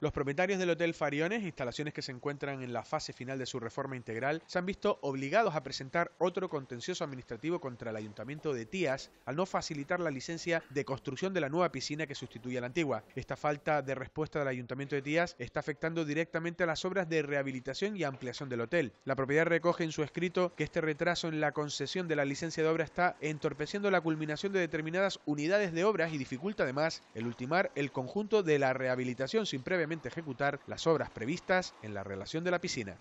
Los propietarios del Hotel Fariones, instalaciones que se encuentran en la fase final de su reforma integral, se han visto obligados a presentar otro contencioso administrativo contra el Ayuntamiento de Tías al no facilitar la licencia de construcción de la nueva piscina que sustituye a la antigua. Esta falta de respuesta del Ayuntamiento de Tías está afectando directamente a las obras de rehabilitación y ampliación del hotel. La propiedad recoge en su escrito que este retraso en la concesión de la licencia de obra está entorpeciendo la culminación de determinadas unidades de obras y dificulta además el ultimar el conjunto de la rehabilitación sin previo ejecutar las obras previstas en la relación de la piscina.